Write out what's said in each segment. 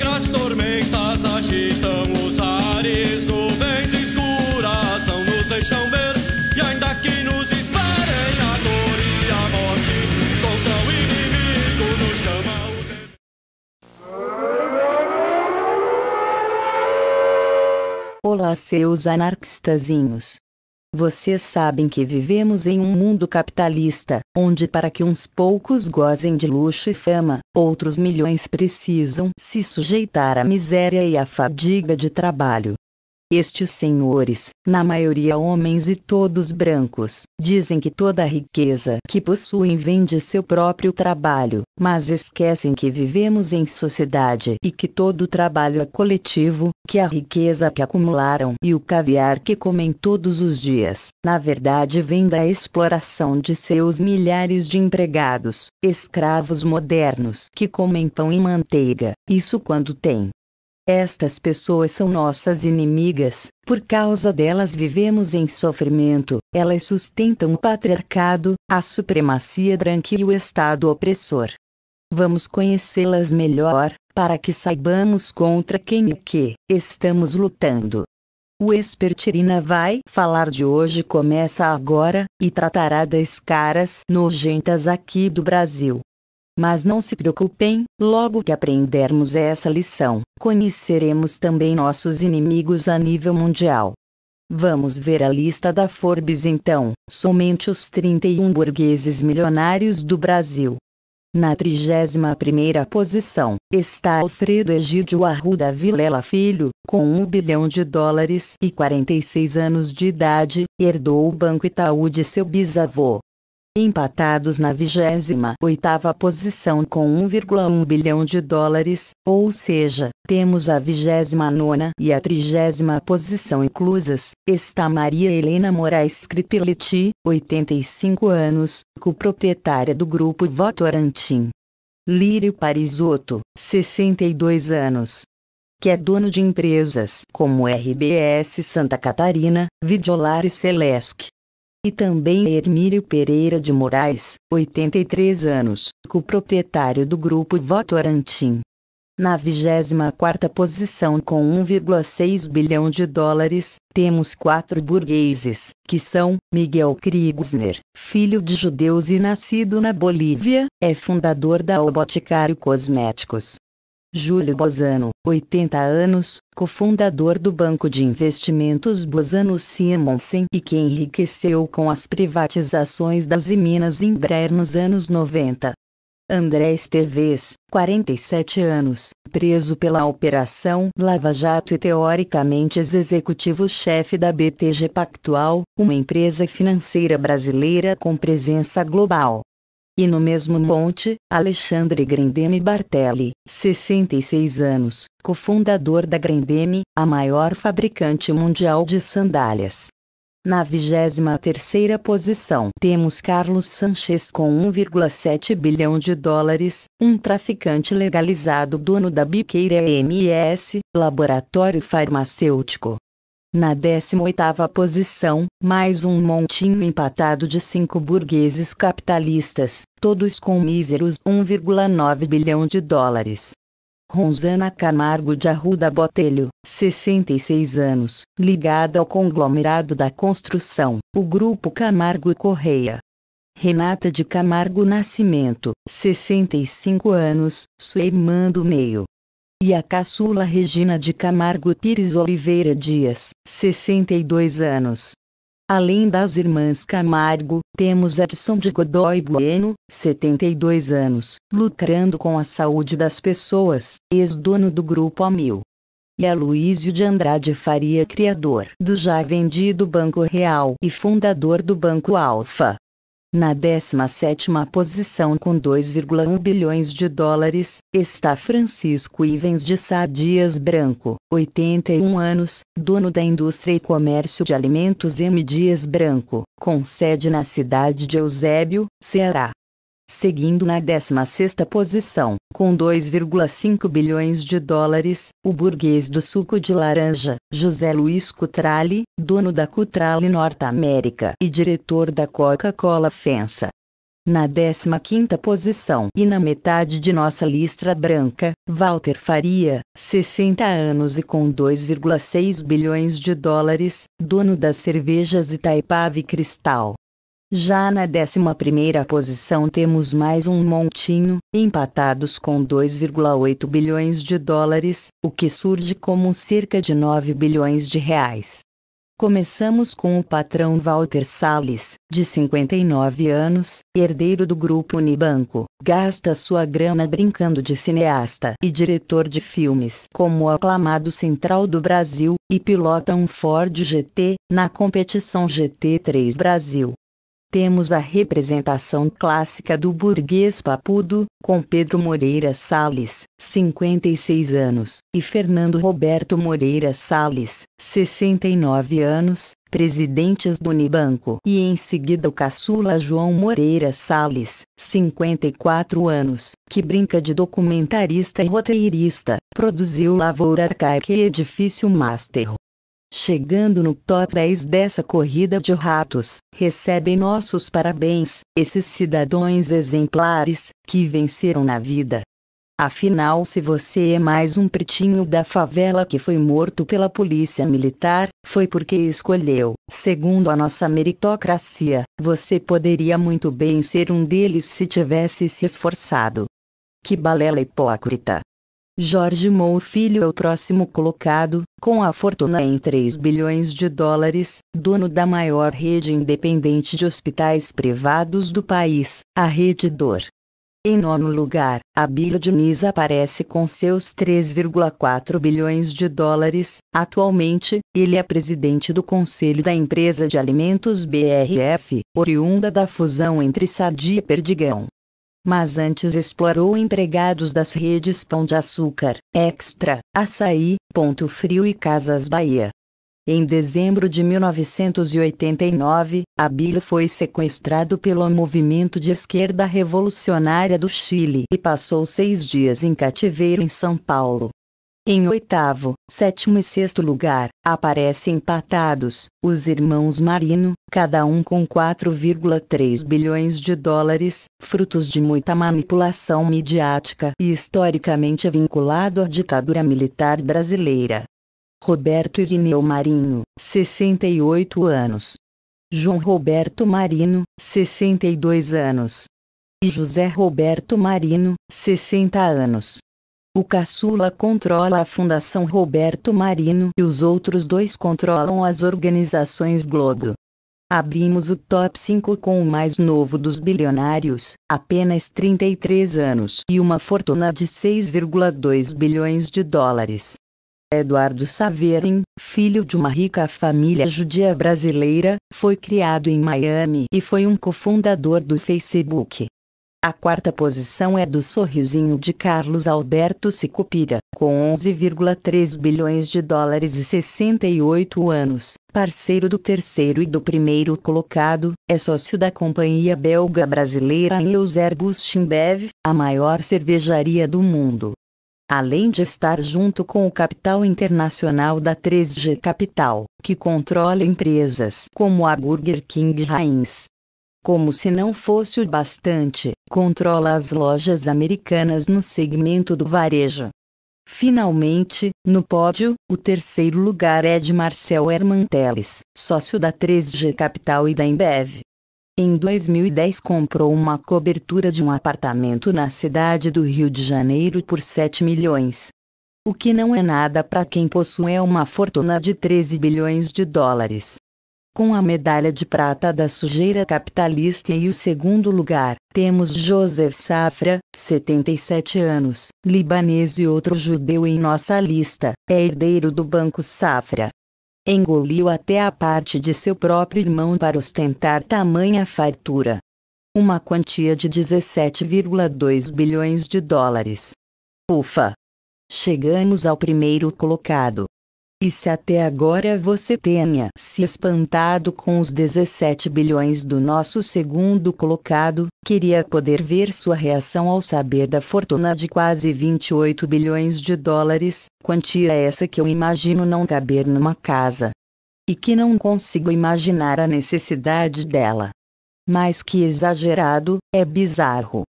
negras tormentas agitam os ares, nuvens escuras não nos deixam ver, e ainda que nos esperem a dor e a morte, contra o inimigo nos chama o Olá seus anarquistazinhos. Vocês sabem que vivemos em um mundo capitalista, onde para que uns poucos gozem de luxo e fama, outros milhões precisam se sujeitar à miséria e à fadiga de trabalho. Estes senhores, na maioria homens e todos brancos, dizem que toda a riqueza que possuem vem de seu próprio trabalho, mas esquecem que vivemos em sociedade e que todo trabalho é coletivo, que a riqueza que acumularam e o caviar que comem todos os dias, na verdade vem da exploração de seus milhares de empregados, escravos modernos que comem pão e manteiga, isso quando têm estas pessoas são nossas inimigas, por causa delas vivemos em sofrimento, elas sustentam o patriarcado, a supremacia branca e o Estado opressor. Vamos conhecê-las melhor, para que saibamos contra quem e que estamos lutando. O Espertirina vai falar de hoje começa agora, e tratará das caras nojentas aqui do Brasil. Mas não se preocupem, logo que aprendermos essa lição, conheceremos também nossos inimigos a nível mundial. Vamos ver a lista da Forbes então, somente os 31 burgueses milionários do Brasil. Na 31ª posição, está Alfredo Egídio Arruda Vilela Filho, com 1 bilhão de dólares e 46 anos de idade, herdou o Banco Itaú de seu bisavô empatados na 28ª posição com 1,1 bilhão de dólares, ou seja, temos a 29 nona e a 30 posição inclusas, está Maria Helena Moraes Cripelletti, 85 anos, coproprietária do Grupo Votorantim. Lírio Parisotto, 62 anos, que é dono de empresas como RBS Santa Catarina, Videolar e Celesc, e também Hermílio Pereira de Moraes, 83 anos, coproprietário do Grupo Votorantim. Na 24ª posição com 1,6 bilhão de dólares, temos quatro burgueses, que são, Miguel Kriegsner, filho de judeus e nascido na Bolívia, é fundador da O Boticário Cosméticos, Júlio Bozano, 80 anos, cofundador do banco de investimentos Bozano Simonsen e que enriqueceu com as privatizações das Minas Embraer nos anos 90. André Esteves, 47 anos, preso pela Operação Lava Jato e teoricamente ex-executivo-chefe da BTG Pactual, uma empresa financeira brasileira com presença global. E no mesmo monte, Alexandre Grendeme Bartelli, 66 anos, cofundador da Grendeme, a maior fabricante mundial de sandálias. Na 23ª posição temos Carlos Sanchez com 1,7 bilhão de dólares, um traficante legalizado dono da biqueira MS, laboratório farmacêutico, na 18ª posição, mais um montinho empatado de cinco burgueses capitalistas, todos com míseros 1,9 bilhão de dólares. Ronzana Camargo de Arruda Botelho, 66 anos, ligada ao conglomerado da construção, o Grupo Camargo Correia. Renata de Camargo Nascimento, 65 anos, sua irmã do meio, e a caçula Regina de Camargo Pires Oliveira Dias, 62 anos. Além das irmãs Camargo, temos Edson de Godoy Bueno, 72 anos, lucrando com a saúde das pessoas, ex-dono do Grupo Amil. E a Luísio de Andrade Faria, criador do já vendido Banco Real e fundador do Banco Alfa na 17ª posição com 2,1 bilhões de dólares, está Francisco Ivens de Sá Dias Branco, 81 anos, dono da indústria e comércio de alimentos M. Dias Branco, com sede na cidade de Eusébio, Ceará seguindo na 16ª posição, com 2,5 bilhões de dólares, o burguês do suco de laranja, José Luiz Cutrale, dono da Cutrale Norte América e diretor da Coca-Cola Fensa. Na 15ª posição e na metade de nossa listra branca, Walter Faria, 60 anos e com 2,6 bilhões de dólares, dono das cervejas Itaipava e Cristal já na 11ª posição temos mais um montinho, empatados com 2,8 bilhões de dólares, o que surge como cerca de 9 bilhões de reais. Começamos com o patrão Walter Salles, de 59 anos, herdeiro do grupo Unibanco, gasta sua grana brincando de cineasta e diretor de filmes como o aclamado Central do Brasil, e pilota um Ford GT, na competição GT3 Brasil temos a representação clássica do burguês papudo, com Pedro Moreira Salles, 56 anos, e Fernando Roberto Moreira Salles, 69 anos, presidentes do Unibanco, e em seguida o caçula João Moreira Salles, 54 anos, que brinca de documentarista e roteirista, produziu Lavoura Arcaica e Edifício Master, Chegando no top 10 dessa corrida de ratos, recebem nossos parabéns, esses cidadãos exemplares, que venceram na vida. Afinal, se você é mais um pretinho da favela que foi morto pela polícia militar, foi porque escolheu. Segundo a nossa meritocracia, você poderia muito bem ser um deles se tivesse se esforçado. Que balela hipócrita! Jorge Mou Filho é o próximo colocado, com a fortuna em 3 bilhões de dólares, dono da maior rede independente de hospitais privados do país, a Rede Dor. Em nono lugar, a Bill Diniz aparece com seus 3,4 bilhões de dólares. Atualmente, ele é presidente do conselho da empresa de alimentos BRF, oriunda da fusão entre Sadia e Perdigão mas antes explorou empregados das redes Pão de Açúcar, Extra, Açaí, Ponto Frio e Casas Bahia. Em dezembro de 1989, Abílio foi sequestrado pelo movimento de esquerda revolucionária do Chile e passou seis dias em cativeiro em São Paulo. Em oitavo, sétimo e sexto lugar, aparecem empatados os irmãos Marino, cada um com 4,3 bilhões de dólares, frutos de muita manipulação midiática e historicamente vinculado à ditadura militar brasileira. Roberto Irineu Marinho, 68 anos. João Roberto Marino, 62 anos. E José Roberto Marino, 60 anos. O caçula controla a Fundação Roberto Marino e os outros dois controlam as organizações Globo. Abrimos o top 5 com o mais novo dos bilionários, apenas 33 anos e uma fortuna de 6,2 bilhões de dólares. Eduardo Saverin, filho de uma rica família judia brasileira, foi criado em Miami e foi um cofundador do Facebook. A quarta posição é do sorrisinho de Carlos Alberto Sicupira, com 11,3 bilhões de dólares e 68 anos, parceiro do terceiro e do primeiro colocado, é sócio da companhia belga brasileira Neuser Bustinbev, a maior cervejaria do mundo. Além de estar junto com o capital internacional da 3G Capital, que controla empresas como a Burger King Heinz, como se não fosse o bastante, controla as lojas americanas no segmento do varejo. Finalmente, no pódio, o terceiro lugar é de Marcel Herman Teles, sócio da 3G Capital e da Embev. Em 2010 comprou uma cobertura de um apartamento na cidade do Rio de Janeiro por 7 milhões. O que não é nada para quem possui uma fortuna de 13 bilhões de dólares. Com a medalha de prata da sujeira capitalista e o segundo lugar, temos Joseph Safra, 77 anos, libanês e outro judeu em nossa lista, é herdeiro do Banco Safra. Engoliu até a parte de seu próprio irmão para ostentar tamanha fartura. Uma quantia de 17,2 bilhões de dólares. Ufa! Chegamos ao primeiro colocado. E se até agora você tenha se espantado com os 17 bilhões do nosso segundo colocado, queria poder ver sua reação ao saber da fortuna de quase 28 bilhões de dólares, quantia essa que eu imagino não caber numa casa. E que não consigo imaginar a necessidade dela. Mas que exagerado, é bizarro.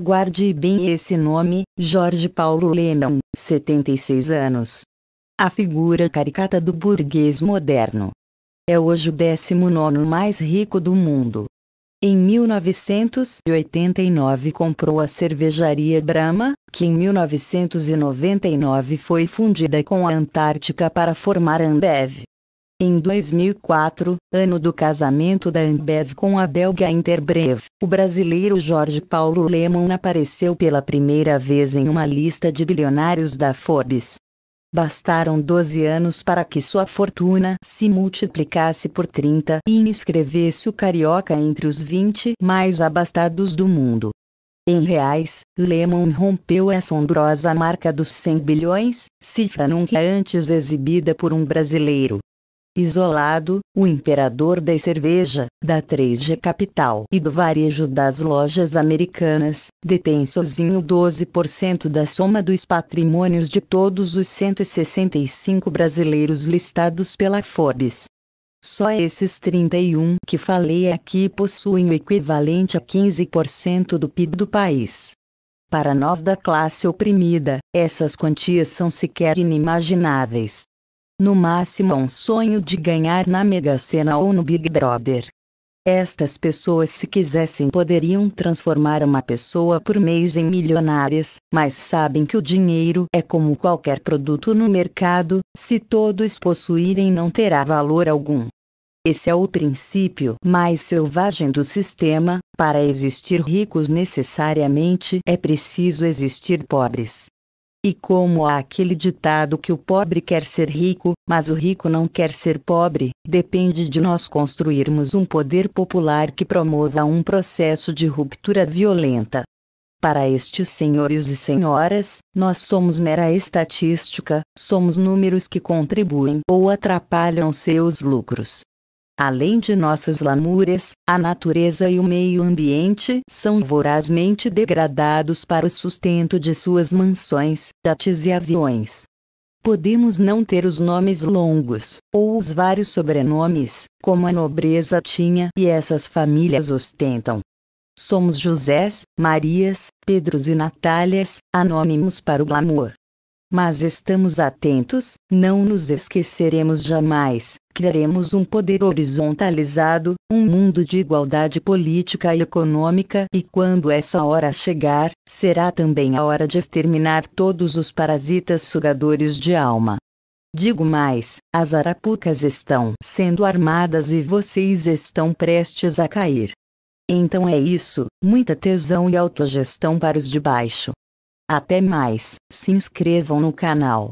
Guarde bem esse nome, Jorge Paulo Lemon, 76 anos a figura caricata do burguês moderno. É hoje o 19 mais rico do mundo. Em 1989 comprou a cervejaria Brahma, que em 1999 foi fundida com a Antártica para formar a Ambev. Em 2004, ano do casamento da Ambev com a belga Interbrev, o brasileiro Jorge Paulo Lemon apareceu pela primeira vez em uma lista de bilionários da Forbes. Bastaram 12 anos para que sua fortuna se multiplicasse por 30 e inscrevesse o carioca entre os 20 mais abastados do mundo. Em reais, Lemon rompeu a assombrosa marca dos 100 bilhões, cifra nunca antes exibida por um brasileiro isolado, o imperador da cerveja, da 3G Capital e do varejo das lojas americanas, detém sozinho 12% da soma dos patrimônios de todos os 165 brasileiros listados pela Forbes. Só esses 31 que falei aqui possuem o equivalente a 15% do PIB do país. Para nós da classe oprimida, essas quantias são sequer inimagináveis no máximo um sonho de ganhar na Mega Sena ou no Big Brother. Estas pessoas, se quisessem, poderiam transformar uma pessoa por mês em milionárias, mas sabem que o dinheiro é como qualquer produto no mercado: se todos possuírem, não terá valor algum. Esse é o princípio mais selvagem do sistema: para existir ricos, necessariamente é preciso existir pobres. E como há aquele ditado que o pobre quer ser rico, mas o rico não quer ser pobre, depende de nós construirmos um poder popular que promova um processo de ruptura violenta. Para estes senhores e senhoras, nós somos mera estatística, somos números que contribuem ou atrapalham seus lucros. Além de nossas lamúrias, a natureza e o meio ambiente são vorazmente degradados para o sustento de suas mansões, jates e aviões. Podemos não ter os nomes longos, ou os vários sobrenomes, como a nobreza tinha e essas famílias ostentam. Somos Josés, Marias, Pedros e Natálias, anônimos para o glamour mas estamos atentos, não nos esqueceremos jamais, criaremos um poder horizontalizado, um mundo de igualdade política e econômica, e quando essa hora chegar, será também a hora de exterminar todos os parasitas sugadores de alma. Digo mais, as arapucas estão sendo armadas e vocês estão prestes a cair. Então é isso, muita tesão e autogestão para os de baixo. Até mais, se inscrevam no canal.